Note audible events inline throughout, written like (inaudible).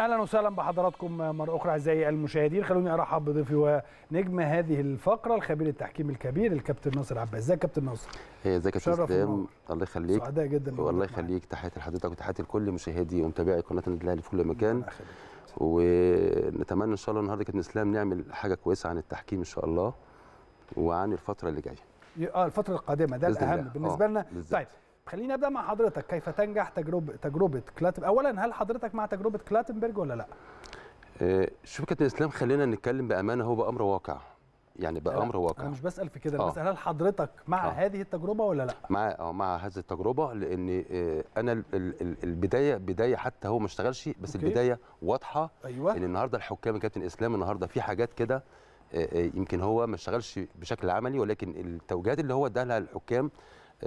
اهلا وسهلا بحضراتكم مره اخرى اعزائي المشاهدين خلوني ارحب بضيفي ونجم هذه الفقره الخبير التحكيم الكبير الكابتن ناصر عباس ازيك كابتن ناصر ازيك يا كابتن اسلام الله يخليك سعداء جدا والله يخليك تحياتي لحضرتك وتحياتي لكل مشاهدي ومتابعي قناه النادي الاهلي في كل مكان ونتمنى ان شاء الله النهارده كابتن اسلام نعمل حاجه كويسه عن التحكيم ان شاء الله وعن الفتره اللي جايه اه الفتره القادمه ده الاهم آه، بالنسبه لنا طيب خليني ابدا مع حضرتك كيف تنجح تجربه تجربه كلاتن اولا هل حضرتك مع تجربه كلاتنبرج ولا لا آه، كابتن الاسلام خلينا نتكلم بامانه هو بامر واقع يعني بامر واقع انا مش بسال في كده بس آه. بسال هل حضرتك مع آه. هذه التجربه ولا لا مع اه مع هذه التجربه لان آه، انا البدايه بدايه حتى هو ما اشتغلش بس أوكي. البدايه واضحه أيوة. ان النهارده الحكام كابتن اسلام النهارده في حاجات كده يمكن هو ما اشتغلش بشكل عملي ولكن التوجيهات اللي هو اداها للحكام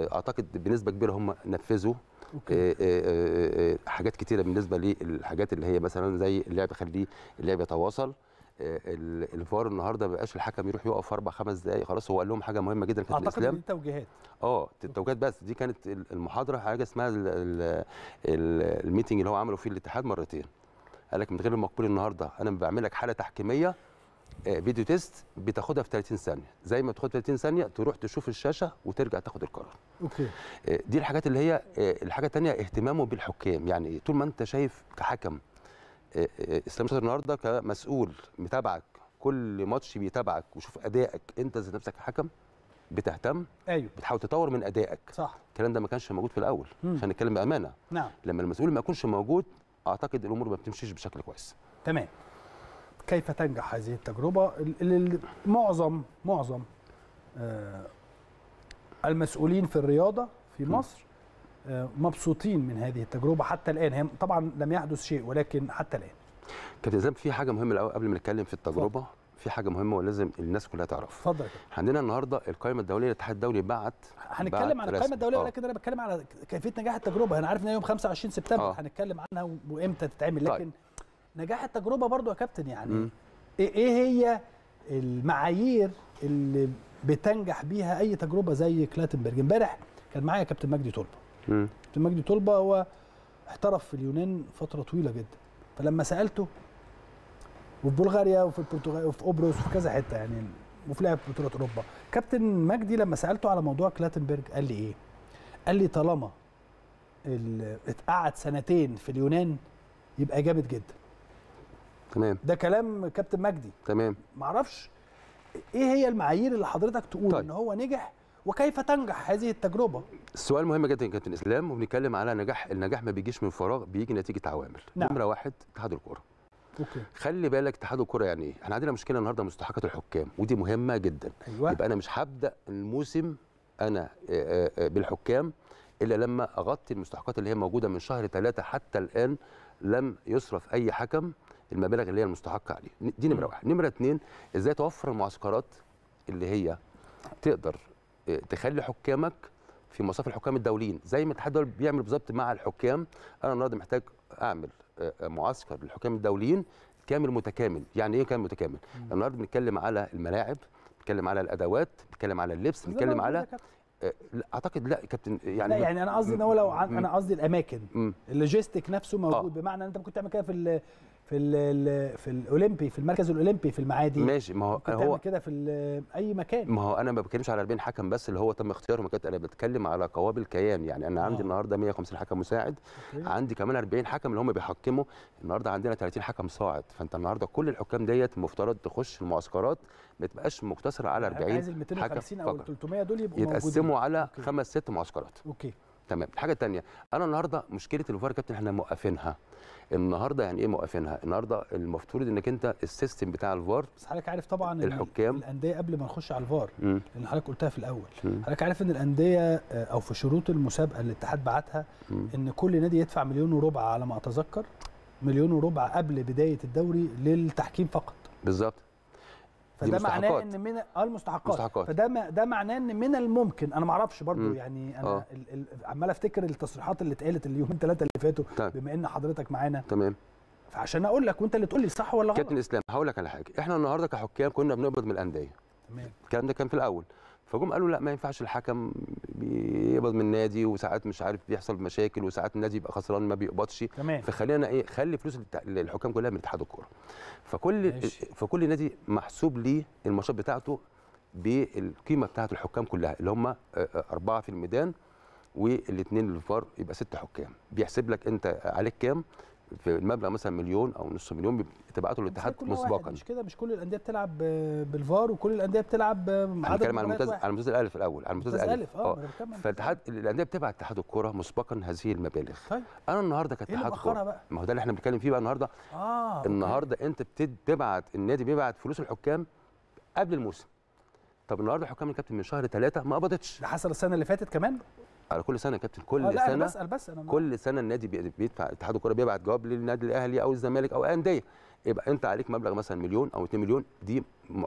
اعتقد بنسبه كبيره هم نفذوا أوكي. آه، آه، آه، حاجات كتيره بالنسبه للحاجات اللي هي مثلا زي اللعب خليه اللعب يتواصل الفار النهارده ما بقاش الحكم يروح يقف اربع خمس دقائق خلاص هو قال لهم حاجه مهمه جدا كانت اعتقد الاسلام اعتقد توجيهات اه التوجيهات بس دي كانت المحاضره حاجه اسمها الميتنج اللي هو عمله فيه الاتحاد مرتين قال لك من غير المقبول النهارده انا بعمل لك حاله تحكيميه آه، فيديو تيست بتاخدها في 30 ثانيه زي ما تاخد 30 ثانيه تروح تشوف الشاشه وترجع تاخد القرار اوكي آه، دي الحاجات اللي هي آه، الحاجه الثانيه اهتمامه بالحكام يعني طول ما انت شايف كحكم اسلام شاطر النهارده كمسؤول متابعك كل ماتش بيتابعك وشوف ادائك انت ذات نفسك كحكم بتهتم ايوه بتحاول تطور من ادائك صح الكلام ده ما كانش موجود في الاول عشان نتكلم بامانه نعم لما المسؤول ما يكونش موجود اعتقد الامور ما بتمشيش بشكل كويس تمام كيف تنجح هذه التجربة معظم معظم آه، المسؤولين في الرياضة في مصر آه، مبسوطين من هذه التجربة حتى الآن طبعا لم يحدث شيء ولكن حتى الآن كابتن زياد في حاجة مهمة الأول قبل ما نتكلم في التجربة في حاجه مهمه ولازم الناس كلها تعرفها اتفضل عندنا النهارده القائمه الدوليه للاتحاد الدولي بعت هنتكلم عن القائمه الدوليه آه. ولكن انا بتكلم على كيفيه نجاح التجربه انا عارف ان يوم 25 سبتمبر هنتكلم عنها وامتى تتعمل طيب. لكن طيب. نجاح التجربه برضو يا كابتن يعني إيه-, ايه هي المعايير اللي بتنجح بيها اي تجربه زي كلاتنبرج امبارح كان معايا كابتن مجدي طلبه كابتن مجدي طلبه هو احترف في اليونان فتره طويله جدا فلما سالته وفي بلغاريا وفي البرتغال وفي قبرص وفي كذا حته يعني وفي لعب بطوله اوروبا كابتن مجدي لما سالته على موضوع كلاتنبرج قال لي ايه قال لي طالما اتقعد سنتين في اليونان يبقى جامد جدا تمام ده كلام كابتن مجدي تمام معرفش ايه هي المعايير اللي حضرتك تقول طيب. ان هو نجح وكيف تنجح هذه التجربه السؤال مهم جدا كابتن اسلام وبنتكلم على نجاح النجاح ما بيجيش من فراغ بيجي نتيجه عوامل نعم. نمره واحد اتحاد الكوره اوكي خلي بالك اتحاد الكوره يعني ايه احنا عندنا مشكله النهارده مستحقه الحكام ودي مهمه جدا أيوة. يبقى انا مش هبدا الموسم انا آه، آه، آه، بالحكام الا لما اغطي المستحقات اللي هي موجوده من شهر ثلاثة حتى الان لم يصرف اي حكم المبالغ اللي هي المستحقه عليه دي نمره واحد نمره اثنين ازاي توفر المعسكرات اللي هي تقدر آه، تخلي حكامك في مصاف الحكام الدوليين زي ما الاتحاد الدولي بيعمل بالظبط مع الحكام انا النهارده محتاج اعمل آه، آه، معسكر للحكام الدوليين كامل متكامل يعني ايه كامل متكامل النهارده بنتكلم على الملاعب بنتكلم على الادوات بنتكلم على اللبس بنتكلم على لا اعتقد لا كابتن يعني لا يعني انا قصدي ان هو لو انا قصدي الاماكن اللوجيستيك نفسه موجود آه. بمعنى ان انت ممكن تعمل كده في في الـ في الاولمبي في المركز الاولمبي في المعادي ماشي ما هو هو كده في اي مكان ما هو انا ما بتكلمش على 40 حكم بس اللي هو تم اختيارهم كده انا بتكلم على قوابل كيان يعني انا عندي آه. النهارده 150 حكم مساعد أوكي. عندي كمان 40 حكم اللي هم بيحكموا النهارده عندنا 30 حكم صاعد فانت النهارده كل الحكام ديت المفترض تخش المعسكرات ما تبقاش مقتصره على 40 عايز ال 250 او ال 300 دول يبقوا يتقسموا موجودين. على خمس ست معسكرات اوكي تمام الحاجه الثانيه انا النهارده مشكله الفار يا كابتن احنا موقفينها النهارده يعني ايه موقفينها النهارده المفترض انك انت السيستم بتاع الفار بس حضرتك عارف طبعا الحكام الانديه قبل ما نخش على الفار مم. لان حضرتك قلتها في الاول حضرتك عارف ان الانديه آه، او في شروط المسابقه اللي الاتحاد بعتها ان كل نادي يدفع مليون وربع على ما اتذكر مليون وربع قبل بدايه الدوري للتحكيم فقط بالظبط فده معناه ان من اه المستحقات مستحقات. فده ما ده معناه ان من الممكن انا ما اعرفش برضو م. يعني انا آه. ال... عمال افتكر التصريحات اللي اتقالت اليومين ثلاثه اللي فاتوا طيب. بما ان حضرتك معانا تمام فعشان اقول لك وانت اللي تقول لي صح ولا غلط كابتن اسلام هقول لك على حاجه احنا النهارده كحكام كنا بنقبض من الانديه تمام الكلام ده كان في الاول فجم قالوا لا ما ينفعش الحكم بيقبض من النادي وساعات مش عارف بيحصل مشاكل وساعات النادي يبقى خسران ما بيقبضش تمام. فخلينا ايه خلي فلوس الحكام كلها من اتحاد الكوره فكل ماشي. فكل نادي محسوب ليه الماتشات بتاعته بالقيمه بتاعه الحكام كلها اللي هم آه، آه، اربعه في الميدان والاثنين للفار يبقى ست حكام بيحسب لك انت عليك كام في المبلغ مثلا مليون او نص مليون تبعته للاتحاد مسبقا مش كده مش كل الانديه بتلعب بالفار وكل الانديه بتلعب آه، آه، انا بتكلم على الممتاز على الممتاز الاول الاول على الممتاز الالف اه فالاتحاد الانديه بتبعت اتحاد الكوره مسبقا هذه المبالغ طيب. انا النهارده كاتحاد إيه كوره ما هو ده اللي احنا بنتكلم فيه بقى النهارده آه. النهارده انت بتبعت النادي بيبعت فلوس الحكام قبل الموسم طب النهارده حكام الكابتن من شهر ثلاثة ما قبضتش ده حصل السنه اللي فاتت كمان على كل سنه يا كابتن كل آه، لا سنه بسأل بس أنا كل سنه النادي بيدفع اتحاد الكوره بيبعت جواب للنادي الاهلي او الزمالك او انديه يبقى انت عليك مبلغ مثلا مليون او 2 مليون دي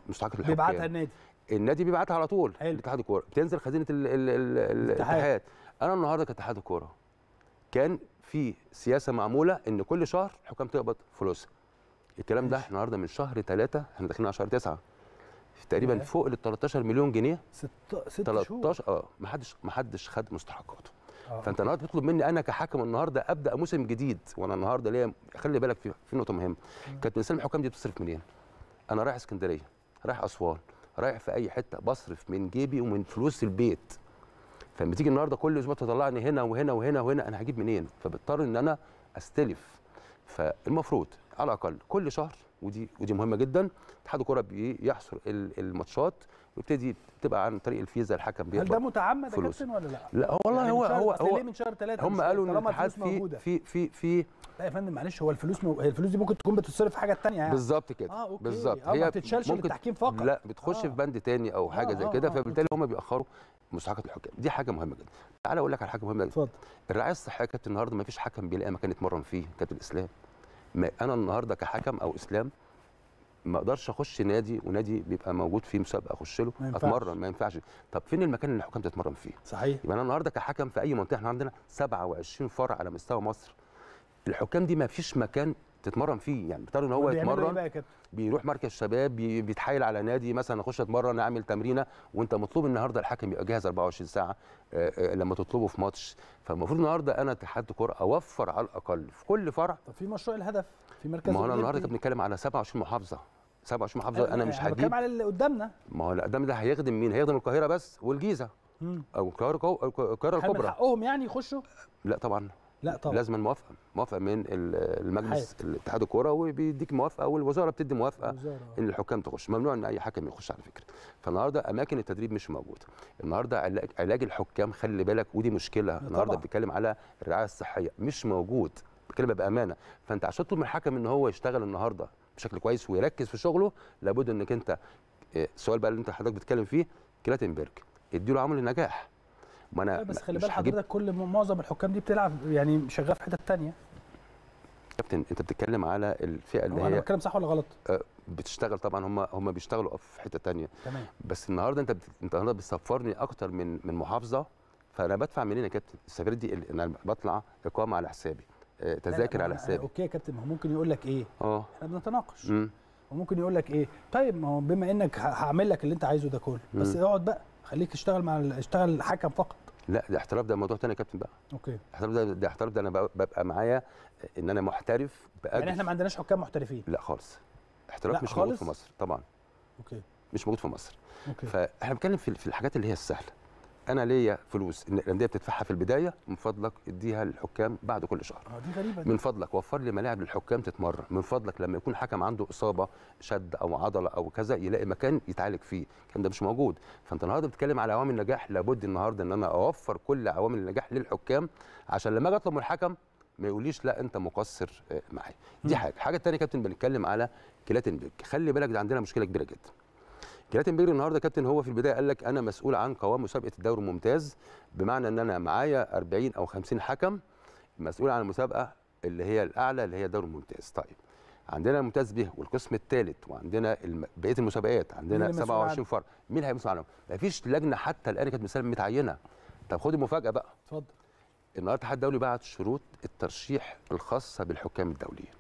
مستحقه الحكم بيبعتها النادي النادي بيبعتها على طول لاتحاد الكوره بتنزل خزينه الاتحاد انا النهارده كاتحاد الكوره كان في سياسه معموله ان كل شهر حكام تقبض فلوسها الكلام ده النهارده من شهر 3 احنا داخلين على شهر 9 تقريبا فوق ال 13 مليون جنيه ست, ست 13 اه ما حدش ما حدش خد مستحقاته آه. فانت النهارده بتطلب مني انا كحاكم النهارده ابدا موسم جديد وانا النهارده ليا خلي بالك في في نقطه مهمه كانت سالم الحكام دي بتصرف منين؟ انا رايح اسكندريه رايح اسوان رايح في اي حته بصرف من جيبي ومن فلوس البيت فلما تيجي النهارده كل اسبوع تطلعني هنا وهنا وهنا وهنا انا هجيب منين؟ فبضطر ان انا استلف فالمفروض على الاقل كل شهر ودي ودي مهمه جدا اتحاد الكوره بيحصر الماتشات ويبتدي تبقى عن طريق الفيزا الحكم بيطلع هل ده متعمد يا كابتن ولا لا؟ لا والله يعني هو هو هو من شهر ثلاثة هم قالوا ان الاتحاد في في في في لا يا فندم معلش هو الفلوس مو... الفلوس دي ممكن تكون بتتصرف في حاجه ثانيه يعني بالظبط كده اه اوكي بالظبط آه هي ما بتتشالش ممكن... للتحكيم فقط لا بتخش آه. في بند ثاني او آه، حاجه آه زي كده آه فبالتالي هم بيأخروا مستحقات الحكام دي حاجه مهمه جدا تعالى اقول لك على حاجه مهمه جدا اتفضل الرعايه الصحيه كابتن النهارده ما فيش حكم بيلاقي مكان يتمرن فيه كابتن اسلام ما انا النهارده كحكم او اسلام ما اقدرش اخش نادي ونادي بيبقى موجود فيه مسابقه اخش له ما اتمرن ما ينفعش طب فين المكان اللي الحكام تتمرن فيه صحيح يبقى انا النهارده كحكم في اي منطقه احنا عندنا 27 فرع على مستوى مصر الحكام دي ما فيش مكان تتمرن فيه يعني بيضطر ان هو إيه يتمرن بيروح مركز شباب بيتحايل على نادي مثلا اخش اتمرن اعمل تمرينه وانت مطلوب النهارده الحكم يبقى جاهز 24 ساعه آه، آه، لما تطلبه في ماتش فالمفروض النهارده انا اتحاد كوره اوفر على الاقل في كل فرع طب في مشروع الهدف في مركز ما هو النهارده كنت بنتكلم على 27 محافظه 27 محافظه انا مش هجيب بتكلم على اللي قدامنا ما هو اللي قدامنا ده هيخدم مين؟ هيخدم القاهره بس والجيزه او القاهره القاهره الكبرى حقهم يعني يخشوا؟ لا طبعا لا طبعا لازم موافقه موافقه من المجلس الاتحاد الكوره وبيديك موافقه والوزاره بتدي موافقه ان الحكام تخش ممنوع ان اي حكم يخش على فكره فالنهارده اماكن التدريب مش موجوده النهارده علاج الحكام خلي بالك ودي مشكله النهارده بنتكلم على الرعايه الصحيه مش موجود بكلمه بامانه فانت عشان تطلب من الحكم ان هو يشتغل النهارده بشكل كويس ويركز في شغله لابد انك انت السؤال آه، بقى اللي انت حضرتك بتتكلم فيه كلاتنبرج اديله عمل نجاح ما انا بس خلي بال حضرتك كل معظم الحكام دي بتلعب يعني شغال في حتت ثانيه كابتن انت بتتكلم على الفئه اللي هي انا بتكلم صح ولا غلط آه، بتشتغل طبعا هم هم بيشتغلوا في حته ثانيه تمام بس النهارده انت انت النهارده بتسفرني اكتر من من محافظه فانا بدفع منين يا كابتن السفريه دي انا بطلع اقامه على حسابي آه، تذاكر على حسابي اوكي يا كابتن ما هو ممكن يقول لك ايه اه احنا بنتناقش وممكن يقول لك ايه طيب ما هو بما انك هعمل لك اللي انت عايزه ده كله بس اقعد بقى خليك تشتغل مع اشتغل حكم فقط لا الاحتراف ده موضوع تاني يا كابتن بقى اوكي الاحتراف ده ده احتراف ده انا ببقى معايا ان انا محترف بأجل يعني احنا ما عندناش حكام محترفين لا خالص احتراف مش خالص؟ موجود في مصر طبعا اوكي مش موجود في مصر اوكي فاحنا بنتكلم في الحاجات اللي هي السهله انا ليا فلوس الانديه بتدفعها في البدايه من فضلك اديها للحكام بعد كل شهر اه دي غريبه دي. من فضلك وفر لي ملاعب للحكام تتمرن من فضلك لما يكون حكم عنده اصابه شد او عضله او كذا يلاقي مكان يتعالج فيه الكلام ده مش موجود فانت النهارده بتتكلم على عوامل النجاح لابد النهارده ان انا اوفر كل عوامل النجاح للحكام عشان لما اجي اطلب من الحكم ما يقوليش لا انت مقصر آه، معايا دي حاجه الحاجه الثانيه يا كابتن بنتكلم على كيلات خلي بالك ده عندنا مشكله كبيره جدا كابتن بيجري النهارده كابتن هو في البدايه قال لك انا مسؤول عن قوام مسابقه الدوري الممتاز بمعنى ان انا معايا 40 او 50 حكم مسؤول عن المسابقه اللي هي الاعلى اللي هي الدوري الممتاز طيب عندنا الممتاز به والقسم الثالث وعندنا الم... بقيه المسابقات عندنا 27 فرع مين عليهم؟ عنهم؟ مفيش لجنه حتى الان كانت مثلا متعينه طب خد المفاجاه بقى اتفضل النهارده الاتحاد الدولي بعت شروط الترشيح الخاصه بالحكام الدوليين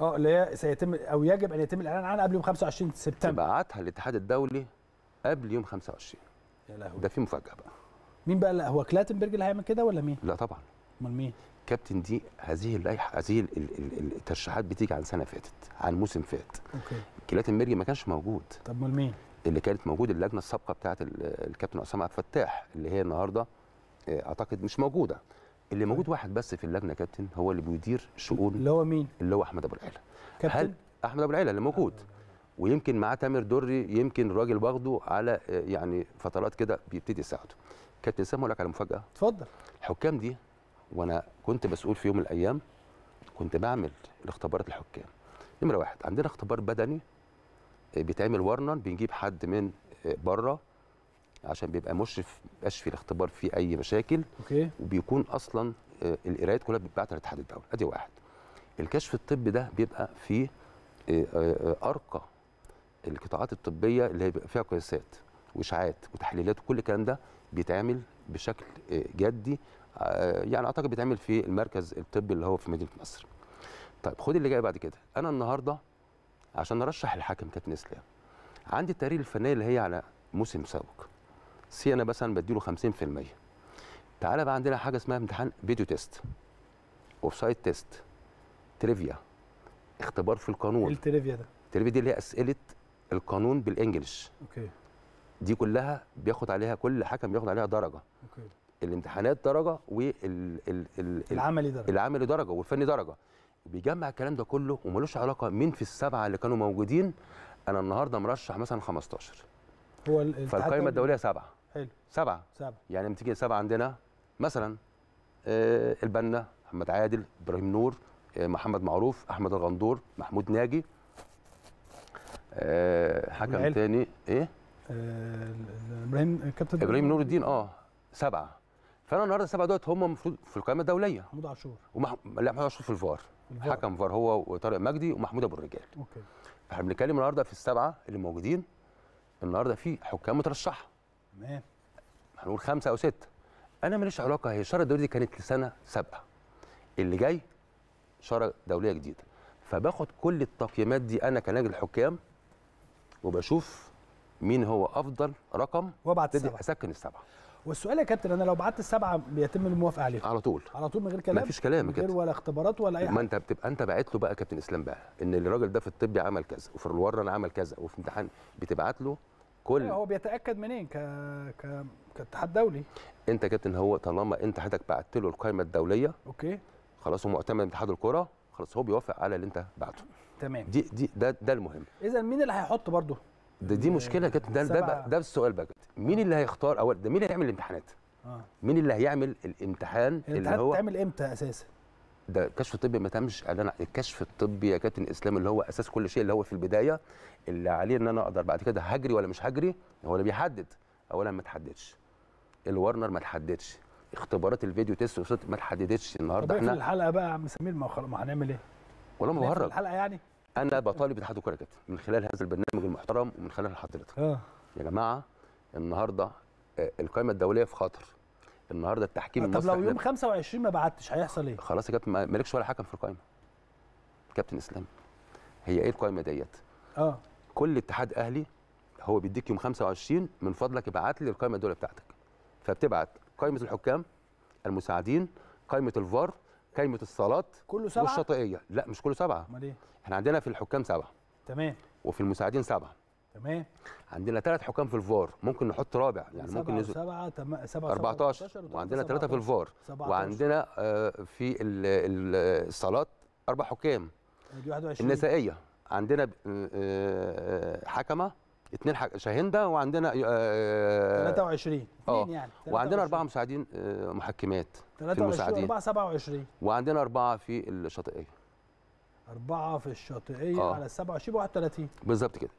اه اللي هي سيتم او يجب ان يتم الاعلان عنها قبل يوم 25 سبتمبر تبعتها الاتحاد الدولي قبل يوم 25 يا لهوي ده في مفاجاه بقى مين بقى هو كلاتنبرج اللي هيعمل كده ولا مين؟ لا طبعا امال مين؟ كابتن دي هذه اللائحه هذه الترشيحات بتيجي عن سنه فاتت عن موسم فات اوكي كلاتنبرج ما كانش موجود طب امال مين؟ اللي كانت موجود اللجنه السابقه بتاعه الكابتن اسامه عبد الفتاح اللي هي النهارده آه، اعتقد مش موجوده اللي موجود واحد بس في اللجنه كابتن هو اللي بيدير شؤون اللي هو مين؟ اللي هو احمد ابو العيله كابتن هل احمد ابو العيله اللي موجود ويمكن معاه تامر دري يمكن الراجل واخده على آه، يعني فترات كده بيبتدي يساعده كابتن سامي اقول لك على مفاجاه اتفضل الحكام دي وانا كنت مسؤول في يوم من الايام كنت بعمل الاختبارات الحكام نمره واحد عندنا اختبار بدني آه، بيتعمل ورنا بنجيب حد من آه، بره عشان بيبقى مشرف مبقاش في الاختبار فيه اي مشاكل اوكي وبيكون اصلا آه، القرايات كلها بتتبعت للاتحاد الدولي ادي واحد الكشف الطبي ده بيبقى فيه آه، آه، ارقى القطاعات الطبيه اللي هيبقى فيها قياسات واشعاعات وتحليلات وكل الكلام ده بيتعمل بشكل جدي يعني اعتقد بيتعمل في المركز الطبي اللي هو في مدينه نصر. طيب خد اللي جاي بعد كده انا النهارده عشان ارشح الحاكم كابتن اسلام عندي التقرير الفنيه اللي هي على موسم سابق سي انا مثلا بديله 50% تعالى بقى عندنا حاجه اسمها امتحان فيديو تيست اوف سايد تيست تريفيا اختبار في القانون ايه التريفيا ده التريفيا دي اللي هي اسئله القانون بالانجلش اوكي دي كلها بياخد عليها كل حكم بياخد عليها درجه اوكي الامتحانات درجه والعملي درجه العملي درجه والفني درجه بيجمع الكلام ده كله وملوش علاقه مين في السبعه اللي كانوا موجودين انا النهارده مرشح مثلا 15 هو فالقائمه الدوليه سبعه حلو سبعه سبعه يعني لما تيجي سبعه عندنا مثلا آه البنا محمد عادل ابراهيم نور آه محمد معروف احمد الغندور محمود ناجي آه حكم تاني ايه آه، ابراهيم كابتن ابراهيم نور الدين اه سبعه فانا النهارده السبعه دوت هم المفروض في القائمه الدوليه محمود عاشور ومح... لا محمود عاشور في الفار الفار. حكم فار هو وطارق مجدي ومحمود ابو الرجال اوكي فاحنا بنتكلم النهارده في السبعه اللي موجودين النهارده في حكام مترشحه تمام هنقول خمسه او سته انا ماليش علاقه هي الشاره الدوليه دي كانت لسنه سابقه اللي جاي شاره دوليه جديده فباخد كل التقييمات دي انا كنادي الحكام وبشوف مين هو افضل رقم وابعت السبعه اسكن السبعه والسؤال يا كابتن انا لو بعت السبعه بيتم الموافقه عليهم على طول على طول من غير كلام مفيش كلام من غير ولا اختبارات ولا اي حاجه ما انت بتبقى انت باعت له بقى كابتن اسلام بقى ان الراجل ده في الطب عمل كذا وفي الورن عمل كذا وفي امتحان بتبعت له كل هو بيتاكد منين ك ك كاتحاد دولي انت كابتن هو طالما انت حضرتك بعت له القائمه الدوليه اوكي خلاص هو معتمد من اتحاد الكره خلاص هو بيوافق على اللي انت بعته تمام دي دي ده ده المهم اذا مين اللي هيحط برضه دي, دي مشكله يا كابتن ده ده, ده السؤال بقى مين اللي هيختار اول ده مين اللي هيعمل الامتحانات آه. مين اللي هيعمل الامتحان اللي هو الامتحان هيتعمل امتى اساسا ده الكشف الطبي ما تمش انا الكشف الطبي يا كابتن اسلام اللي هو اساس كل شيء اللي هو في البدايه اللي عليه ان انا اقدر بعد كده هجري ولا مش هجري هو اللي بيحدد اولا ما تحددش الورنر ما تحددش اختبارات الفيديو تيست وصوت ما تحددتش النهارده إيه احنا الحلقه بقى يا عم سمير ما هنعمل ايه؟ والله ما الحلقه يعني انا بطالب اتحاد الكره كابتن من خلال هذا البرنامج المحترم ومن خلال حضرتك اه يا جماعه النهارده آه، القائمه الدوليه في خطر النهارده التحكيم آه، طب لو يوم 25 ما بعتش هيحصل ايه؟ خلاص يا كابتن مالكش ولا حكم في القايمه كابتن اسلام هي ايه القايمه ديت؟ اه كل اتحاد اهلي هو بيديك يوم 25 من فضلك ابعت لي القائمه الدوليه بتاعتك فبتبعت قائمه الحكام المساعدين قائمه الفار قائمه الصالات كله سبعه والشاطئيه لا مش كله سبعه امال ايه احنا عندنا في الحكام سبعه تمام وفي المساعدين سبعه تمام عندنا ثلاث حكام في الفار ممكن نحط رابع يعني سبعة ممكن نزل سبعه 7 سبعه 14 وعندنا ثلاثه في الفار وعندنا آه، في الصالات اربع حكام دي 21 النسائيه عندنا آه، آه، حكمه اثنين حك... شاهنده وعندنا آه 23 اه يعني 23. وعندنا اربعه مساعدين محكمات 23 اربعه 27 وعندنا اربعه في الشاطئيه اربعه في الشاطئيه آه. على 27 31 بالظبط كده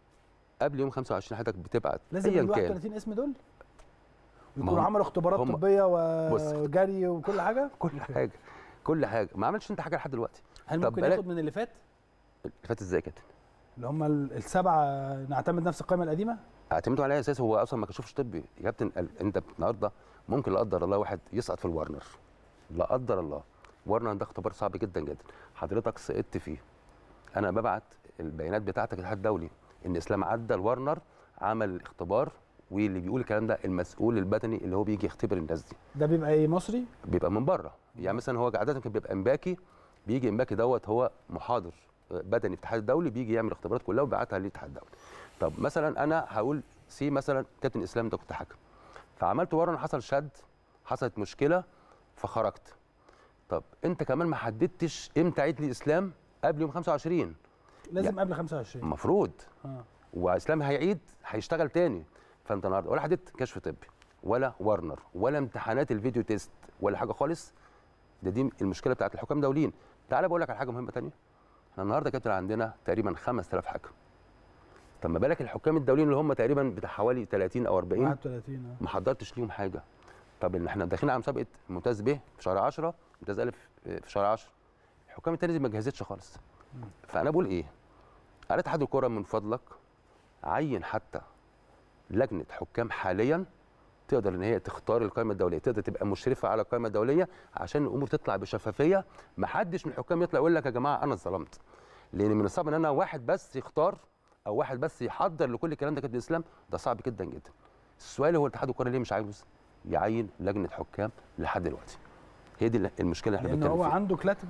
قبل يوم 25 حضرتك بتبعت لازم ال 31 اسم دول يكونوا عملوا اختبارات طبيه وجري وكل حاجه (laughs) كل حاجه كل حاجه ما عملتش انت حاجه لحد دلوقتي هل ممكن ياخد من اللي فات اللي فات ازاي يا كابتن اللي هم السبعه نعتمد نفس القائمه القديمه اعتمدوا على اساس هو اصلا ما كشفش طبي يا كابتن انت النهارده ممكن لا قدر الله واحد يسقط في الورنر لا قدر الله ورنر ده اختبار صعب جدا جدا حضرتك سقطت فيه انا ببعت البيانات بتاعتك للاتحاد الدولي ان اسلام عدى الورنر عمل اختبار واللي بيقول الكلام ده المسؤول البدني اللي هو بيجي يختبر الناس دي ده بيبقى ايه مصري بيبقى من بره يعني مثلا هو عاده كان بيبقى امباكي بيجي امباكي دوت هو محاضر آه، بدني في الاتحاد الدولي بيجي يعمل اختبارات كلها وبيبعتها للاتحاد الدولي طب مثلا انا هقول سي مثلا كابتن اسلام ده كنت حكم فعملت ورنر حصل شد حصلت مشكله فخرجت طب انت كمان ما حددتش امتى عيد الاسلام قبل يوم 25 لازم يعني قبل 25 المفروض اه واسلام هيعيد هيشتغل تاني فانت النهارده ولا حددت كشف طبي ولا ورنر ولا امتحانات الفيديو تيست ولا حاجه خالص ده دي المشكله بتاعت الحكام دوليين تعالى بقول لك على حاجه مهمه تانية احنا النهارده كابتن عندنا تقريبا 5000 حكم طب ما بالك الحكام الدوليين اللي هم تقريبا بتاع حوالي 30 او 40 31 آه. ما حضرتش ليهم حاجه طب ان احنا داخلين على مسابقه ممتاز ب في شهر 10 ممتاز الف آه، في شهر 10 الحكام التانية دي ما جهزتش خالص فانا بقول ايه قال اتحاد الكره من فضلك عين حتى لجنه حكام حاليا تقدر ان هي تختار القائمه الدوليه تقدر تبقى مشرفه على القائمه الدوليه عشان الامور تطلع بشفافيه ما حدش من الحكام يطلع يقول لك يا جماعه انا اتظلمت لان من الصعب ان انا واحد بس يختار او واحد بس يحضر لكل الكلام ده كابتن الاسلام ده صعب جدا جدا السؤال هو الاتحاد الكره ليه مش عاوز يعين لجنه حكام لحد دلوقتي هي دي المشكله اللي احنا بنتكلم فيها هو عنده كلاتب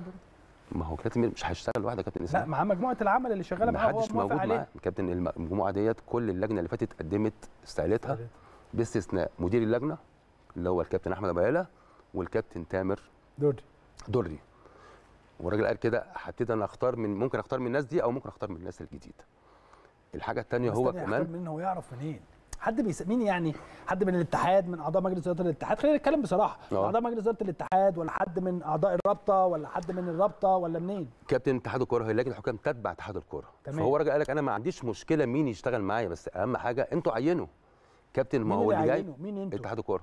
ما هو كابتن مش هيشتغل لوحده كابتن اسلام لا معاه مجموعه العمل اللي شغاله معاه هو موجود معاه كابتن المجموعه ديت كل اللجنه اللي فاتت قدمت استقالتها باستثناء مدير اللجنه اللي هو الكابتن احمد ابو عيله والكابتن تامر دري دري والراجل قال كده هبتدي انا اختار من ممكن اختار من الناس دي او ممكن اختار من الناس الجديده الحاجه الثانيه هو كمان منين هو يعرف منين حد مين يعني حد من الاتحاد من اعضاء مجلس اداره الاتحاد خلينا نتكلم بصراحه آه. اعضاء مجلس اداره الاتحاد ولا حد من اعضاء الرابطه ولا حد من الرابطه ولا منين كابتن اتحاد الكوره هي لجنه الحكام تتبع اتحاد الكوره فهو راجع قال لك انا ما عنديش مشكله مين يشتغل معايا بس اهم حاجه انتوا عينوا كابتن ما هو اللي جاي مين انتوا اتحاد الكوره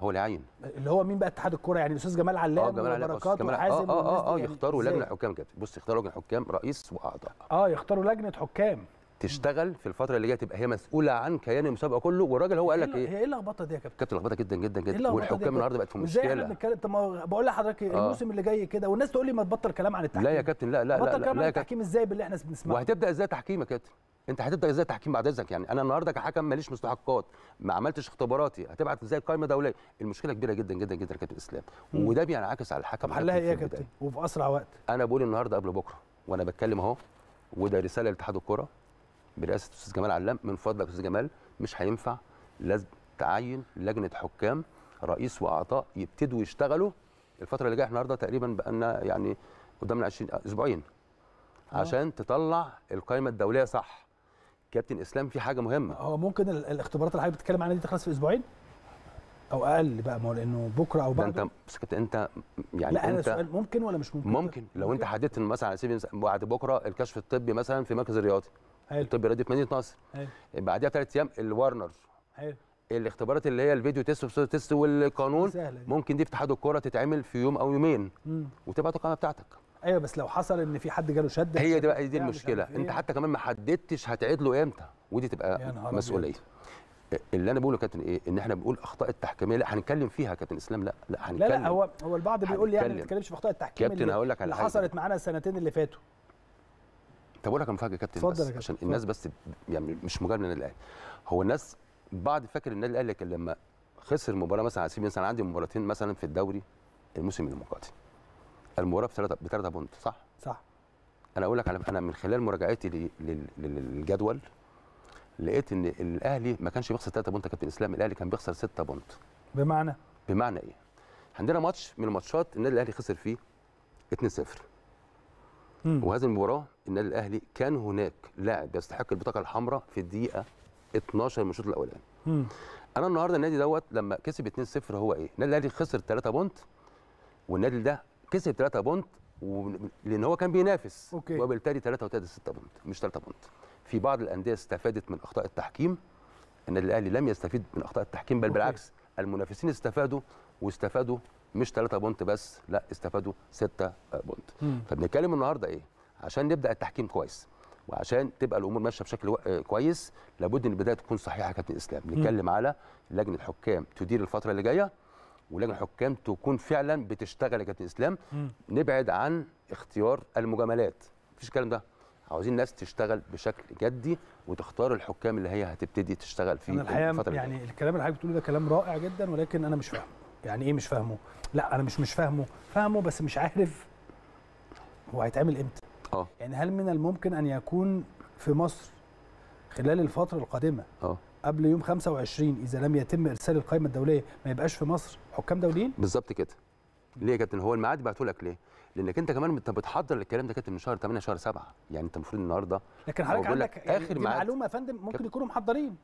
هو اللي عين اللي هو مين بقى اتحاد الكوره يعني الاستاذ جمال علام آه، جمال... آه، وحازم اه اه اه يختاروا يعني لجنه حكام كابتن بص يختاروا لجنه حكام رئيس واعضاء اه يختاروا لجنه حكام تشتغل في الفتره اللي جايه تبقى هي مسؤوله عن كيان المسابقه كله والراجل هو قال لك ايه هي ايه اللخبطه دي يا كابتن كابتن لخبطه جدا جدا جدا إيه والحكام النهارده بقت في مشكله ازاي احنا بنتكلم طب بقول لحضرتك آه. الموسم اللي جاي كده والناس تقول لي ما تبطل كلام عن التحكيم لا يا كابتن لا لا لا بطل كلام عن التحكيم ازاي باللي احنا بنسمعه وهتبدا ازاي تحكيم يا كابتن انت هتبدا ازاي تحكيم بعد اذنك يعني انا النهارده كحكم ماليش مستحقات ما عملتش اختباراتي هتبعت ازاي قائمه دوليه المشكله كبيره جدا جدا جدا كابتن اسلام وده بينعكس على الحكم حلها ايه يا كابتن وفي اسرع وقت انا بقول النهارده قبل بكره وانا بتكلم اهو وده رساله لاتحاد الكره برئاسه الاستاذ جمال علام من فضلك استاذ جمال مش هينفع لازم تعين لجنه حكام رئيس واعضاء يبتدوا يشتغلوا الفتره اللي جايه النهارده تقريبا بقى يعني قدامنا 20 اسبوعين آه. عشان تطلع القائمه الدوليه صح كابتن اسلام في حاجه مهمه هو ممكن الاختبارات اللي حضرتك بتتكلم عنها دي تخلص في اسبوعين او اقل بقى ما هو لانه بكره او بعده انت بس انت يعني لا انت سؤال ممكن ولا مش ممكن ممكن لو ممكن. انت حددت مثلا على سبيل بعد بكره الكشف الطبي مثلا في مركز الرياضي حلو الطب الرياضي في مدينه نصر حلو بعديها بثلاث ايام الورنر حلو الاختبارات اللي هي الفيديو تيست تيست والقانون سهلة دي. ممكن دي في اتحاد الكوره تتعمل في يوم او يومين وتبعت القائمه بتاعتك ايوه بس لو حصل ان في حد جاله شده هي دي بقى دي يعني المشكله إيه. انت حتى كمان ما حددتش هتعيد له امتى ودي تبقى مسؤوليه اللي انا بقوله يا كابتن ايه ان احنا بنقول اخطاء التحكيميه لا هنتكلم فيها يا كابتن اسلام لا لا هنتكلم لا لا هو هو البعض بيقول لي يعني ما تتكلمش في اخطاء التحكيم كابتن هقول لك على حاجه اللي حصلت معانا السنتين اللي فاتوا طب اقول لك مفاجاه يا كابتن بس عشان فضل. الناس بس يعني مش مجرد النادي الاهلي هو الناس بعض فاكر النادي الاهلي كان لما خسر مباراه مثلا على سبيل المثال عندي مباراتين مثلا في الدوري الموسم المقاتل المباراه بثلاثه بثلاثه بونت صح؟ صح انا اقول لك انا من خلال مراجعتي للجدول لقيت ان الاهلي ما كانش بيخسر ثلاثة بونت يا كابتن اسلام الاهلي كان بيخسر ستة بونت بمعنى بمعنى ايه؟ عندنا ماتش من الماتشات النادي الاهلي خسر فيه 2-0 وهذه المباراه النادي الاهلي كان هناك لاعب يستحق البطاقه الحمراء في الدقيقه 12 من الشوط الاولاني انا النهارده النادي دوت لما كسب 2-0 هو ايه النادي الاهلي خسر 3 بونت والنادي ده كسب 3 بونت و... لان هو كان بينافس أوكي. وبالتالي 3 و 3 6 بونت مش 3 بونت في بعض الانديه استفادت من اخطاء التحكيم النادي الاهلي لم يستفيد من اخطاء التحكيم بل أوكي. بالعكس المنافسين استفادوا واستفادوا مش 3 بونت بس لا استفادوا 6 بونت فبنتكلم النهارده ايه عشان نبدا التحكيم كويس وعشان تبقى الامور ماشيه بشكل آه، كويس لابد ان البدايه تكون صحيحه يا كابتن اسلام نتكلم على لجنه الحكام تدير الفتره اللي جايه ولجنه الحكام تكون فعلا بتشتغل يا كابتن اسلام مم. نبعد عن اختيار المجاملات مفيش الكلام ده عاوزين ناس تشتغل بشكل جدي وتختار الحكام اللي هي هتبتدي تشتغل فيه الفتره يعني يعني الكلام اللي حضرتك بتقوله ده كلام رائع جدا ولكن انا مش فاهمه يعني ايه مش فاهمه لا انا مش مش فاهمه فاهمه بس مش عارف هو هيتعمل امتى اه يعني هل من الممكن ان يكون في مصر خلال الفتره القادمه اه قبل يوم 25 اذا لم يتم ارسال القائمه الدوليه ما يبقاش في مصر حكام دوليين بالظبط كده ليه يا كابتن هو الميعاد بعته لك ليه لانك انت كمان انت بتحضر الكلام ده كابتن من شهر 8 شهر 7 يعني انت المفروض النهارده لكن حضرتك عندك يعني اخر معلومه يا فندم ممكن يكونوا محضرين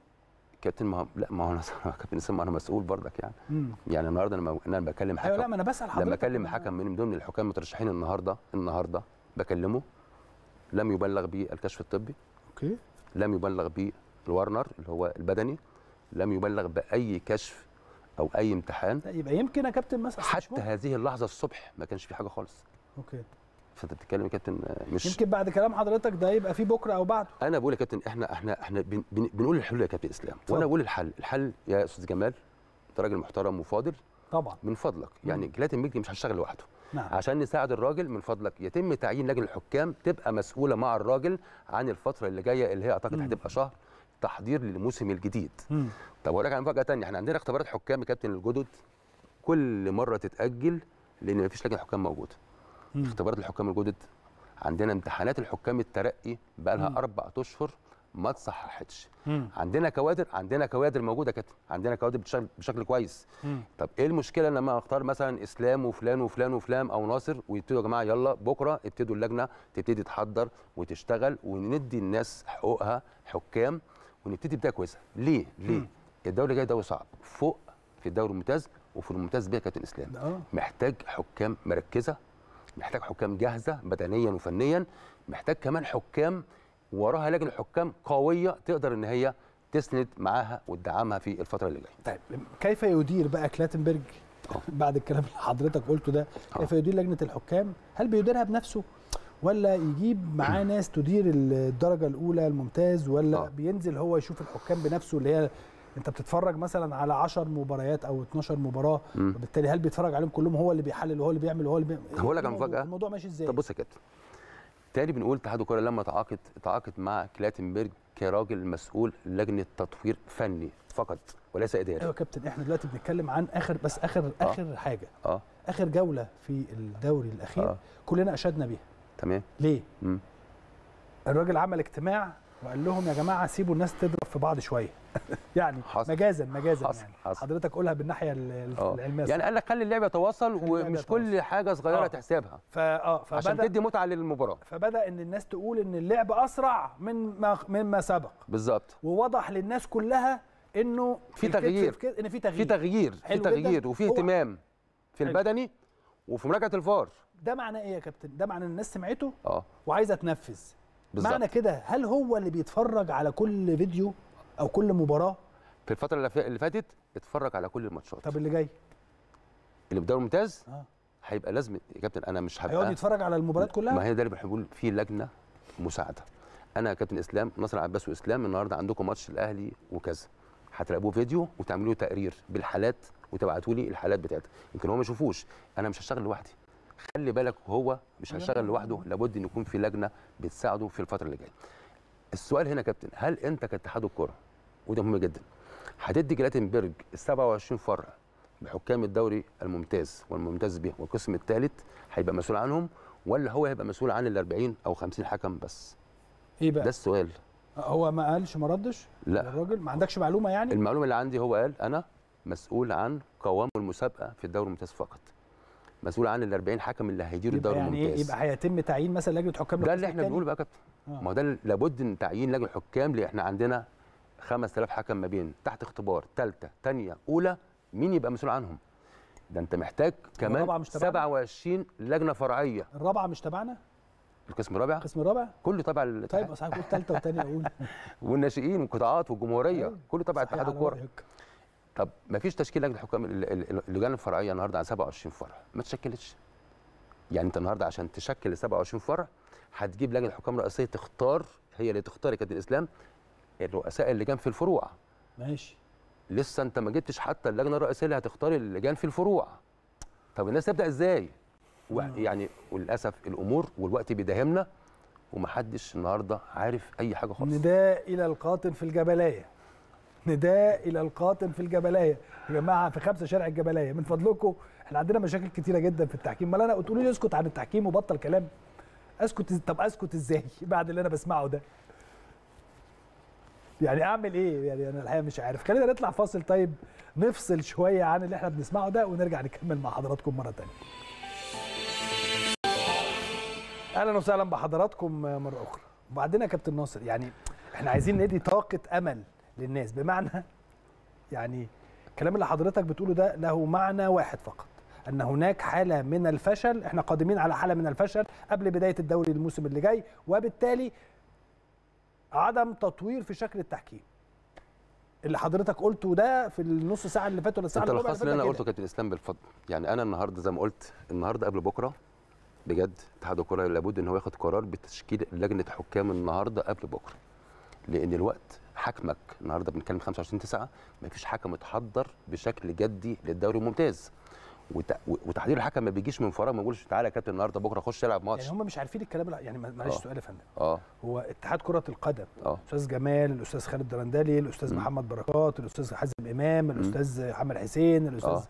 كابتن ما لا ما هو انا (laughs) كابتن اسامه انا مسؤول برضك يعني مم. يعني النهارده لما انا بكلم حكم أيوة لا ما انا بسال حضرتك لما اكلم حكم من ضمن الحكام المترشحين النهارده النهارده بكلمه لم يبلغ بيه الكشف الطبي اوكي لم يبلغ بيه الورنر اللي هو البدني لم يبلغ باي كشف او اي امتحان يبقى يمكن يا كابتن مثلا حتى هذه اللحظه الصبح ما كانش في حاجه خالص اوكي فانت بتتكلم يا كابتن مش يمكن بعد كلام حضرتك ده يبقى في بكره او بعده انا بقول يا كابتن احنا احنا احنا بن بن بنقول الحلول يا كابتن اسلام وانا بقول الحل الحل يا استاذ جمال انت راجل محترم وفاضل طبعا من فضلك يعني جلات المجدي مش هتشتغل لوحده نعم. عشان نساعد الراجل من فضلك يتم تعيين لجنه الحكام تبقى مسؤوله مع الراجل عن الفتره اللي جايه اللي هي اعتقد مم. هتبقى شهر تحضير للموسم الجديد مم. طب اقول لك على مفاجاه ثانيه احنا عندنا اختبارات حكام كابتن الجدد كل مره تتاجل لان مفيش لجنه حكام موجوده اختبارات الحكام الجدد عندنا امتحانات الحكام الترقي بقى لها اربع اشهر ما اتصححتش عندنا كوادر عندنا كوادر موجوده كابتن عندنا كوادر بشكل, بشكل كويس مم. طب ايه المشكله لما اختار مثلا اسلام وفلان وفلان وفلان او ناصر ويبتدوا يا جماعه يلا بكره ابتدوا اللجنه تبتدي تحضر وتشتغل وندي الناس حقوقها حكام ونبتدي بدايه كويسه ليه ليه مم. الدوري الجاي دوري صعب فوق في الدوري الممتاز وفي الممتاز بيه كابتن اسلام آه. محتاج حكام مركزه محتاج حكام جاهزه بدنيا وفنيا محتاج كمان حكام وراها لجنه حكام قويه تقدر ان هي تسند معاها وتدعمها في الفتره اللي جايه. طيب كيف يدير بقى كلاتنبرج (laughs) بعد الكلام اللي حضرتك قلته ده آه. كيف يدير لجنه الحكام؟ هل بيديرها بنفسه ولا يجيب معاه (clears throat) ناس تدير الدرجه الاولى الممتاز ولا أوه. بينزل هو يشوف الحكام بنفسه اللي هي انت بتتفرج مثلا على 10 مباريات او 12 مباراه وبالتالي هل بيتفرج عليهم كلهم هو اللي بيحلل وهو اللي بيعمل وهو اللي بيعمل هقول لك على مفاجاه الموضوع ماشي ازاي طب بص يا كابتن تاني بنقول اتحاد الكره لما تعاقد تعاقد مع كلاتنبرج كراجل مسؤول لجنه تطوير فني فقط وليس اداري ايوه يا كابتن احنا دلوقتي بنتكلم عن اخر بس اخر آه. اخر حاجه آه. اخر جوله في الدوري الاخير آه. كلنا اشدنا بيها تمام ليه؟ مم. الراجل عمل اجتماع وقال لهم يا جماعه سيبوا الناس تضرب في بعض شويه (laughs) يعني حصل. مجازا مجازا حصل. يعني حصل. حضرتك قولها بالناحيه آه. العلميه يعني قال لك خلي اللعب يتواصل ومش كل حاجه صغيره آه. تحسبها اه فبدأ عشان تدي متعه للمباراه فبدا ان الناس تقول ان اللعب اسرع من ما مما سبق بالظبط ووضح للناس كلها انه في تغيير ان في تغيير في تغيير في تغيير وفي اهتمام في البدني وفي مراجعه الفار ده معناه ايه يا كابتن ده معناه ان الناس سمعته اه وعايزه تنفذ بالزبط. معنى كده هل هو اللي بيتفرج على كل فيديو او كل مباراه في الفتره اللي فاتت اتفرج على كل الماتشات طب اللي جاي اللي في الدوري الممتاز آه. هيبقى لازم يا كابتن انا مش هبقى هيقعد يتفرج على المباريات كلها ما هي ده اللي نقول في لجنه مساعده انا يا كابتن اسلام نصر عباس واسلام النهارده عندكم ماتش الاهلي وكذا هتراقبوه فيديو وتعملوا له تقرير بالحالات وتبعتوا لي الحالات بتاعتها يمكن هو ما يشوفوش انا مش هشتغل لوحدي خلي بالك هو مش هيشتغل لوحده لابد ان يكون في لجنه بتساعده في الفتره اللي جايه السؤال هنا يا كابتن هل انت كاتحاد الكره وده مهم جدا هتدي جلاتنبرج ال 27 فرع بحكام الدوري الممتاز والممتاز به والقسم الثالث هيبقى مسؤول عنهم ولا هو هيبقى مسؤول عن ال 40 او 50 حكم بس؟ ايه بقى؟ ده السؤال هو ما قالش ما ردش؟ لا الراجل ما عندكش معلومه يعني؟ المعلومه اللي عندي هو قال انا مسؤول عن قوام المسابقه في الدوري الممتاز فقط. مسؤول عن ال 40 حكم اللي هيديروا الدوري يعني إيه؟ الممتاز. يعني يبقى هيتم تعيين مثلا لجنه حكام ده اللي احنا بنقوله بقى يا كابتن آه. ما ده لابد من تعيين لجنه حكام لان احنا عندنا 5000 حكم ما بين تحت اختبار ثالثه ثانيه اولى مين يبقى مسؤول عنهم ده انت محتاج كمان 27 لجنه فرعيه الرابعه مش تبعنا القسم الرابع القسم الرابع كله تبع الاتحاد طيب اصل قلت ثالثه وثانيه اقول (laughs) والناشئين والقطاعات والجمهوريه أيوه. كله تبع اتحاد الكوره طب ما فيش تشكيل لجنه الحكام اللجان الفرعيه النهارده عن 27 فرع ما تشكلتش يعني انت النهارده عشان تشكل 27 فرع هتجيب لجنه حكام رئاسيه تختار هي اللي تختار يا كابتن اسلام الرؤساء اللجان في الفروع ماشي لسه انت ما جبتش حتى اللجنه الرئاسيه اللي هتختار اللجان في الفروع طب الناس تبدا ازاي يعني وللاسف الامور والوقت بيداهمنا ومحدش النهارده عارف اي حاجه خالص نداء الى القاتل في الجبلايه نداء الى القاتل في الجبلايه يا جماعه في خمسه شارع الجبلايه من فضلكم احنا عندنا مشاكل كتيره جدا في التحكيم ما انا تقولوا لي اسكت عن التحكيم وبطل كلام اسكت طب اسكت ازاي (laughs) بعد اللي انا بسمعه ده يعني اعمل ايه يعني انا الحقيقه مش عارف خلينا نطلع فاصل طيب نفصل شويه عن اللي احنا بنسمعه ده ونرجع نكمل مع حضراتكم مره تانية اهلا وسهلا بحضراتكم مره اخرى وبعدين يا كابتن ناصر يعني احنا عايزين ندي طاقه امل للناس بمعنى يعني الكلام اللي حضرتك بتقوله ده له معنى واحد فقط ان هناك حاله من الفشل احنا قادمين على حاله من الفشل قبل بدايه الدوري الموسم اللي جاي وبالتالي عدم تطوير في شكل التحكيم اللي حضرتك قلته ده في النص ساعه اللي فاتوا ولا الساعه اللي فاتت اللي انا قلته كابتن اسلام بالفضل يعني انا النهارده زي ما قلت النهارده قبل بكره بجد اتحاد الكره لابد ان هو ياخد قرار بتشكيل لجنه حكام النهارده قبل بكره لان الوقت حكمك النهارده بنتكلم 25 9 ما فيش حكم اتحضر بشكل جدي للدوري الممتاز وتحضير الحكم ما بيجيش من فراغ ما بيقولش تعالى يا كابتن النهارده بكره خش العب ماتش يعني هم مش عارفين الكلام لا يعني معلش آه. سؤال يا فندم آه. هو اتحاد كره القدم آه. الاستاذ جمال الاستاذ خالد درندلي الاستاذ محمد بركات الاستاذ حازم امام الاستاذ محمد حسين الاستاذ أوه.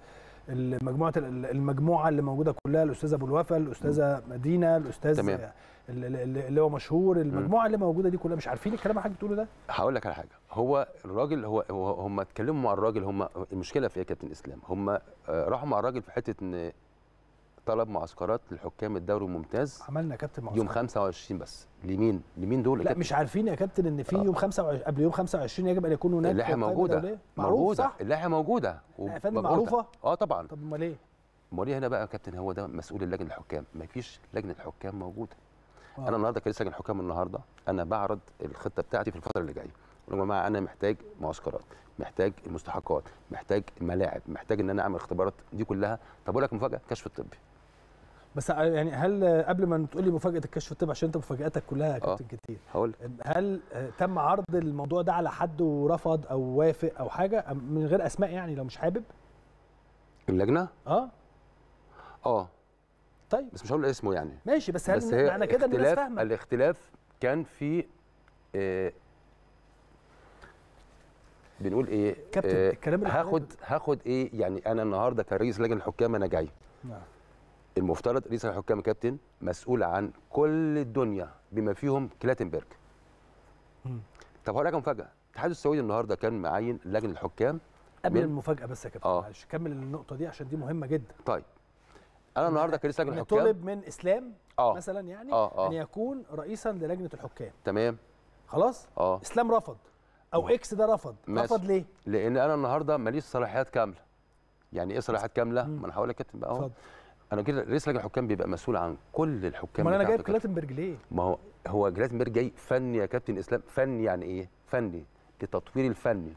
المجموعه المجموعه اللي موجوده كلها الاستاذه ابو الوفا الاستاذه مدينه الاستاذ تمام. اللي هو مشهور المجموعه اللي موجوده دي كلها مش عارفين الكلام اللي حضرتك بتقوله ده هقول لك على حاجه هو الراجل هو, هو هم اتكلموا مع الراجل هم المشكله في ايه يا كابتن اسلام هم آه، راحوا مع الراجل في حته ان طلب معسكرات لحكام الدوري الممتاز عملنا يا كابتن معسكر يوم 25 بس لمين لمين دول لا كابتن. مش عارفين يا كابتن ان في آه. يوم 25 قبل يوم 25 يجب ان يكون هناك اللائحه موجوده موجوده صح؟ اللائحه موجوده يا فندم معروفه اه طبعا طب امال ايه امال ايه هنا بقى يا كابتن هو ده مسؤول اللجنه الحكام ما فيش لجنه حكام موجوده آه. انا النهارده كرئيس لجنه الحكام النهارده انا بعرض الخطه بتاعتي في الفتره اللي جايه يا جماعه انا محتاج معسكرات محتاج المستحقات محتاج الملاعب محتاج ان انا اعمل اختبارات دي كلها طب اقول لك مفاجاه كشف الطبي بس يعني هل قبل ما تقول لي مفاجاه الكشف الطبي عشان انت مفاجاتك كلها يا كابتن آه، كتير هقول هل تم عرض الموضوع ده على حد ورفض او وافق او حاجه من غير اسماء يعني لو مش حابب اللجنه اه اه طيب بس مش هقول اسمه يعني ماشي بس هل بس هي كده الناس فاهمه الاختلاف كان في آه بنقول ايه كابتن آه الكلام هاخد هاخد ايه يعني انا النهارده كرئيس لجنه الحكام انا جاي نعم المفترض رئيس الحكام كابتن مسؤول عن كل الدنيا بما فيهم كلاتنبرج طب هقول لك مفاجاه الاتحاد السعودي النهارده كان معين لجنه الحكام قبل المفاجاه بس يا كابتن آه. معلش كمل النقطه دي عشان دي مهمه جدا طيب انا النهارده كرئيس لجنه الحكام طلب من اسلام آه. مثلا يعني آه آه. ان يكون رئيسا للجنه الحكام تمام خلاص آه. اسلام رفض او اكس ده رفض ماشي. رفض ليه لان انا النهارده ماليش صلاحيات كامله يعني ايه صلاحيات كامله ما انا هقول لك كابتن بقى اهو انا كده رئيس لجنه الحكام بيبقى مسؤول عن كل الحكام ما انا جايب كلاتنبرج ليه ما هو هو كلاتنبرج جاي فني يا كابتن اسلام فني يعني ايه فني لتطوير الفني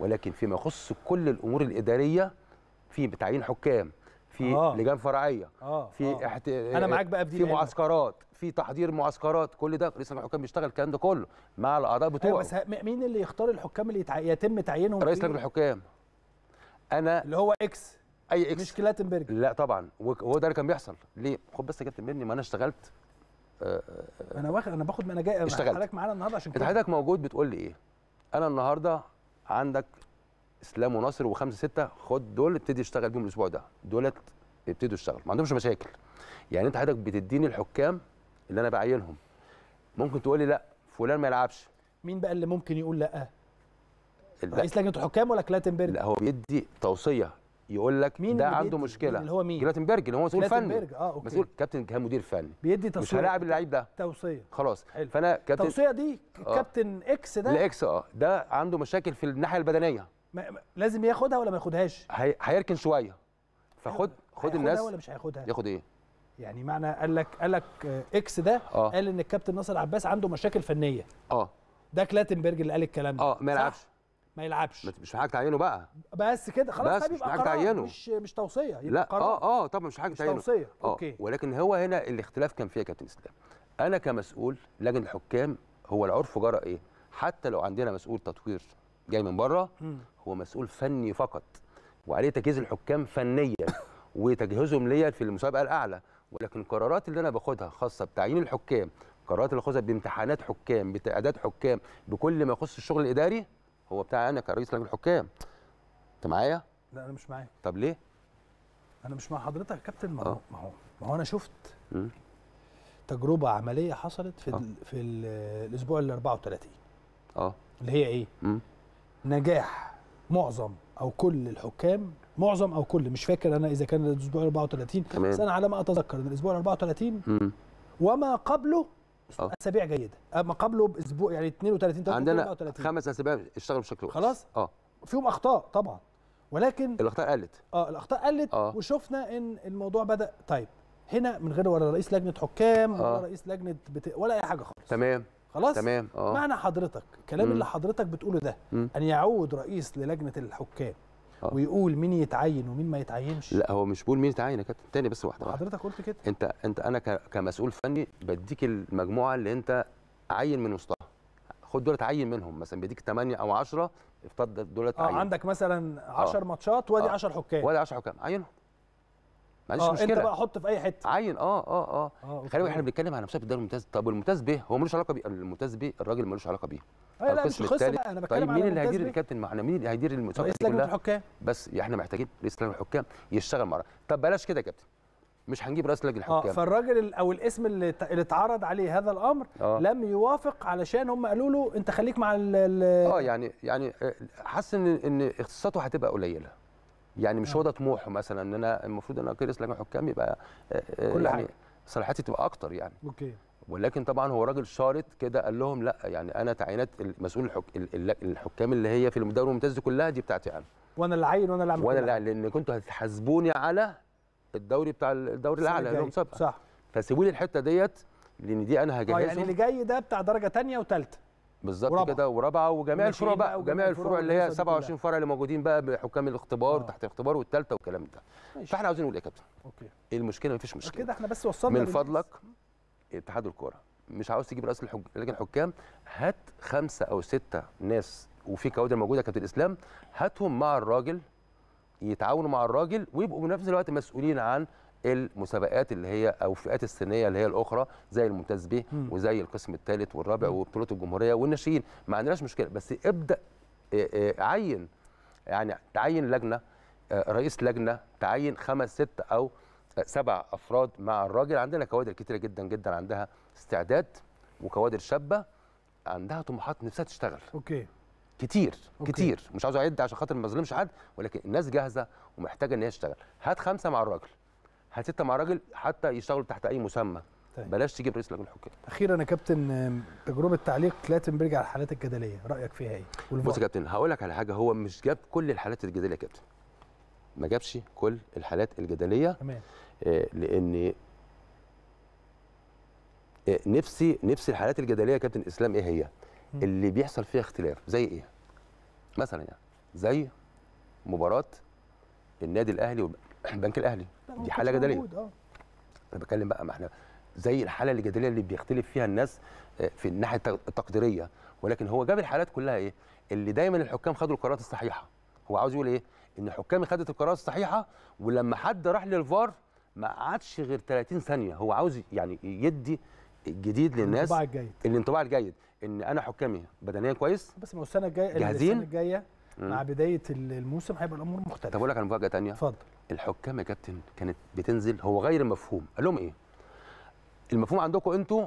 ولكن فيما يخص كل الامور الاداريه في تعيين حكام في آه. لجان فرعيه آه. في آه. احت... انا آه، معاك بقى في دي في معسكرات في تحضير معسكرات كل ده رئيس لجنه الحكام بيشتغل الكلام ده كله مع الاعضاء أيوة، بتوعه أيوة بس مين اللي يختار الحكام اللي يتع... يتم تعيينهم رئيس لجنه الحكام انا اللي هو اكس اي اكس مش كلاتنبرج لا طبعا وهو ده اللي كان بيحصل ليه خد بس يا كابتن مني ما انا اشتغلت آآ آه، آه، آه. انا واخد انا باخد ما انا جاي اشتغلت حضرتك معانا النهارده عشان كده حضرتك موجود بتقول لي ايه انا النهارده عندك اسلام وناصر وخمسه سته خد دول ابتدي اشتغل بيهم الاسبوع ده دولت ابتدوا اشتغل ما عندهمش مشاكل يعني انت حضرتك بتديني الحكام اللي انا بعينهم ممكن تقول لي لا فلان ما يلعبش مين بقى اللي ممكن يقول لا رئيس لجنه الحكام ولا كلاتنبرج لا هو بيدي توصيه يقول لك مين ده عنده مشكله اللي هو مين جلاتنبرج اللي هو مسؤول فني آه، أوكي. مسؤول كابتن كان مدير فني بيدي توصيه مش هلاعب اللعيب ده توصيه خلاص حلو. فانا كابتن التوصيه دي آه. كابتن آه. اكس ده الاكس اه ده عنده مشاكل في الناحيه البدنيه ما... ما... لازم ياخدها ولا ما ياخدهاش هي... هيركن شويه فخد خد الناس ولا مش هياخدها ياخد ايه يعني معنى قال لك قال لك اكس ده آه. قال ان الكابتن ناصر عباس عنده مشاكل فنيه اه ده كلاتنبرج اللي قال الكلام ده اه ما يلعبش ما يلعبش مش في حاجه تعينه بقى بس كده خلاص بس طيب، مش حاجه تعينه مش مش توصيه لا قرار. اه اه طبعا مش حاجه تعينه توصيه آه. اوكي ولكن هو هنا الاختلاف كان فيه يا كابتن اسلام انا كمسؤول لجنه الحكام هو العرف جرى ايه حتى لو عندنا مسؤول تطوير جاي من بره هو مسؤول فني فقط وعليه تجهيز الحكام فنيا وتجهيزهم ليا في المسابقه الاعلى ولكن القرارات اللي انا باخدها خاصه بتعيين الحكام القرارات اللي باخدها بامتحانات حكام بتعداد حكام بكل ما يخص الشغل الاداري هو بتاعي يعني انا كرئيس لجنه الحكام انت معايا؟ لا انا مش معاك طب ليه؟ انا مش مع حضرتك يا كابتن ما هو أه. ما هو ما هو انا شفت م. تجربه عمليه حصلت في أه. ال في ال الاسبوع ال 34 اه اللي هي ايه؟ م. نجاح معظم او كل الحكام معظم او كل مش فاكر انا اذا كان الاسبوع 34 تمام. بس انا على ما اتذكر ان الاسبوع 34 م. وما قبله أه. اسابيع جيده ما قبله باسبوع يعني 32 عندنا خمس اسابيع اشتغل بشكل وحش خلاص اه فيهم اخطاء طبعا ولكن الاخطاء قلت اه الاخطاء قلت أوه. وشفنا ان الموضوع بدا طيب هنا من غير ولا رئيس لجنه حكام أوه. ولا رئيس لجنه بت... ولا اي حاجه خالص تمام خلاص تمام آه. معنى حضرتك الكلام اللي حضرتك بتقوله ده مم. ان يعود رئيس للجنه الحكام أوه. ويقول مين يتعين ومين ما يتعينش لا هو مش بيقول مين يتعين يا كابتن تاني بس واحده حضرتك قلت كده انت انت انا كمسؤول فني بديك المجموعه اللي انت عين من وسطها خد دول تعين منهم مثلا بيديك 8 او 10 افترض دول تعين اه عندك مثلا 10 آه. ماتشات وادي 10 آه. حكام وادي 10 حكام عينهم معلش آه مشكله انت بقى حط في اي حته عين اه اه اه, آه خلينا احنا بنتكلم على مسابقه الدوري الممتاز طب والممتاز به هو ملوش علاقه بيه الممتاز به الراجل ملوش علاقه بيه أو القسم الثالث طيب على مين اللي هيدير الكابتن معنا مين اللي هيدير المسابقه رئيس لجنه الحكام بس احنا محتاجين رئيس لجنه الحكام يشتغل معانا طب بلاش كده يا كابتن مش هنجيب رئيس لجنه آه، الحكام اه فالراجل او الاسم اللي اتعرض عليه هذا الامر آه. لم يوافق علشان هم قالوا له انت خليك مع ال اه يعني يعني آه، حاسس ان ان اختصاصاته هتبقى قليله يعني مش آه. هو ده طموحه مثلا ان انا المفروض ان انا رئيس لجنه حكام يبقى كل يعني صلاحياتي تبقى اكتر يعني اوكي ولكن طبعا هو راجل شارط كده قال لهم لا يعني انا تعيينات المسؤول الحك... الحكام اللي هي في الدوري الممتاز دي كلها دي بتاعتي انا وانا اللي عين وانا اللي اعمل وانا اللي لان كنتوا هتحاسبوني على الدوري بتاع الدوري الاعلى اللي هم مسابقه صح فسيبوا لي الحته ديت لان دي انا هجهزها آه، يعني اللي جاي ده بتاع درجه ثانيه وثالثه بالظبط كده ورابعه وجميع الفروع بقى وجميع الفروع اللي هي 27 فرع اللي موجودين بقى بحكام الاختبار آه. تحت الاختبار والثالثه والكلام ده ماشي. فاحنا عاوزين نقول ايه يا كابتن اوكي إيه المشكله مفيش مشكله كده احنا بس وصلنا من فضلك اتحاد الكوره مش عاوز تجيب رئيس لجنه الحكام هات خمسه او سته ناس وفي كوادر موجوده كابتن الاسلام هاتهم مع الراجل يتعاونوا مع الراجل ويبقوا في نفس الوقت مسؤولين عن المسابقات اللي هي او الفئات السنيه اللي هي الاخرى زي الممتاز به وزي القسم الثالث والرابع وبطوله الجمهوريه والناشئين ما عندناش مشكله بس ابدا عين يعني تعين لجنه رئيس لجنه تعين خمس ست او سبع افراد مع الراجل عندنا كوادر كتيره جدا جدا عندها استعداد وكوادر شابه عندها طموحات نفسها تشتغل اوكي كتير أوكي. كتير مش عاوز اعد عشان خاطر ما اظلمش حد ولكن الناس جاهزه ومحتاجه ان هي تشتغل هات خمسه مع الراجل هات سته مع الراجل حتى يشتغلوا تحت اي مسمى طيب. بلاش تجيب رئيس لجنه الحكام اخيرا يا كابتن تجربه تعليق كلاتنبرج على الحالات الجدليه رايك فيها ايه بص يا كابتن هقول لك على حاجه هو مش جاب كل الحالات الجدليه يا كابتن ما جابش كل الحالات الجدليه تمام آه، لان آه، نفسي نفسي الحالات الجدليه يا كابتن اسلام ايه هي؟ اللي بيحصل فيها اختلاف زي ايه؟ مثلا يعني زي مباراه النادي الاهلي والبنك (clears throat) الاهلي دي حاله جدليه آه. انا بتكلم بقى ما احنا زي الحاله الجدليه اللي بيختلف فيها الناس في الناحيه التقديريه ولكن هو جاب الحالات كلها ايه؟ اللي دايما الحكام خدوا القرارات الصحيحه هو عاوز يقول ايه؟ ان حكامي خدت القرارات الصحيحه ولما حد راح للفار ما قعدش غير 30 ثانيه هو عاوز يعني يدي جديد للناس الانطباع الجيد الانطباع الجيد ان انا حكامي بدنيا كويس بس ما السنه الجايه جاهزين السنه الجايه مع بدايه الموسم هيبقى الامور مختلفه طب اقول لك على مفاجاه ثانيه اتفضل الحكام يا كابتن كانت بتنزل هو غير مفهوم قال لهم ايه المفهوم عندكم انتوا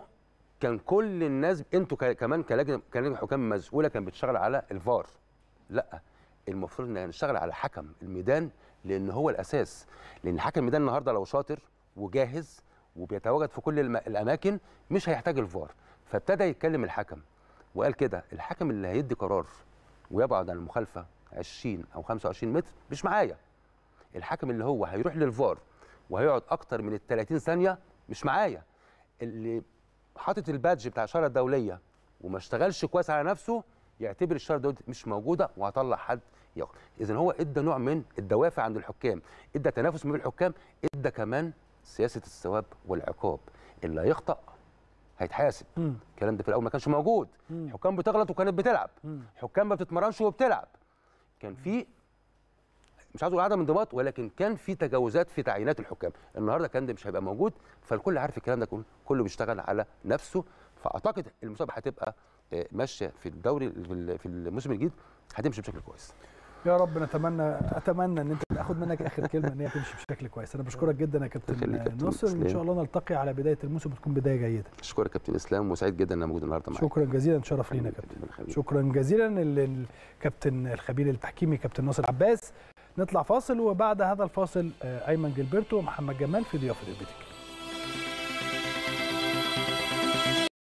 كان كل الناس انتوا كمان كلجنه كلجنه حكام مسؤوله كانت بتشتغل على الفار لا المفروض ان نشتغل على حكم الميدان لان هو الاساس لان الحكم ده النهارده لو شاطر وجاهز وبيتواجد في كل الاماكن مش هيحتاج الفار فابتدى يتكلم الحكم وقال كده الحكم اللي هيدي قرار ويبعد عن المخالفه 20 او 25 متر مش معايا الحكم اللي هو هيروح للفار وهيقعد اكتر من ال 30 ثانيه مش معايا اللي حاطط البادج بتاع الشاره الدوليه وما اشتغلش كويس على نفسه يعتبر الشاره دي مش موجوده وهطلع حد اذا هو ادى نوع من الدوافع عند الحكام ادى تنافس ما بين الحكام ادى كمان سياسه الثواب والعقاب اللي هيخطا هيتحاسب الكلام ده في الاول ما كانش موجود الحكام بتغلط وكانت بتلعب الحكام ما بتتمرنش وبتلعب كان في مش عايز اقول عدم انضباط ولكن كان في تجاوزات في تعيينات الحكام النهارده الكلام ده مش هيبقى موجود فالكل عارف الكلام ده كله بيشتغل على نفسه فاعتقد المسابقه هتبقى آه، ماشيه في الدوري في الموسم الجديد هتمشي بشكل كويس يا رب نتمنى اتمنى ان انت تاخد منك اخر كلمه ان هي تمشي بشكل كويس انا بشكرك جدا يا كابتن نصر وان شاء الله نلتقي على بدايه الموسم وتكون بدايه جيده شكرا يا كابتن اسلام وسعيد جدا ان انا موجود النهارده معاك شكرا جزيلا تشرف لينا يا كابتن شكرا جزيلا للكابتن الخبير التحكيمي كابتن ناصر عباس نطلع فاصل وبعد هذا الفاصل آه، ايمن جلبرتو ومحمد جمال في ضيافه البيتك